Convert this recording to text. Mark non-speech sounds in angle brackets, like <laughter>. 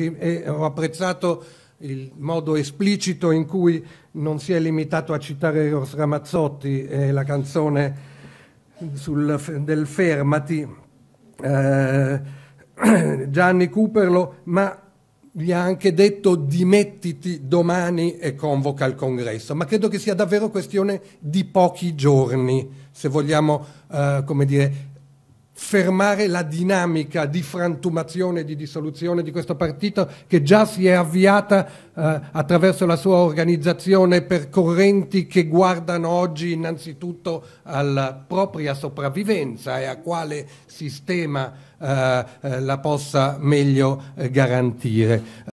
E ho apprezzato il modo esplicito in cui non si è limitato a citare Eros Ramazzotti e la canzone sul, del Fermati, eh, <clears throat> Gianni Cooperlo, ma gli ha anche detto dimettiti domani e convoca il congresso, ma credo che sia davvero questione di pochi giorni, se vogliamo eh, dire, fermare la dinamica di frantumazione e di dissoluzione di questo partito che già si è avviata eh, attraverso la sua organizzazione per correnti che guardano oggi innanzitutto alla propria sopravvivenza e a quale sistema eh, eh la possa meglio eh, garantire.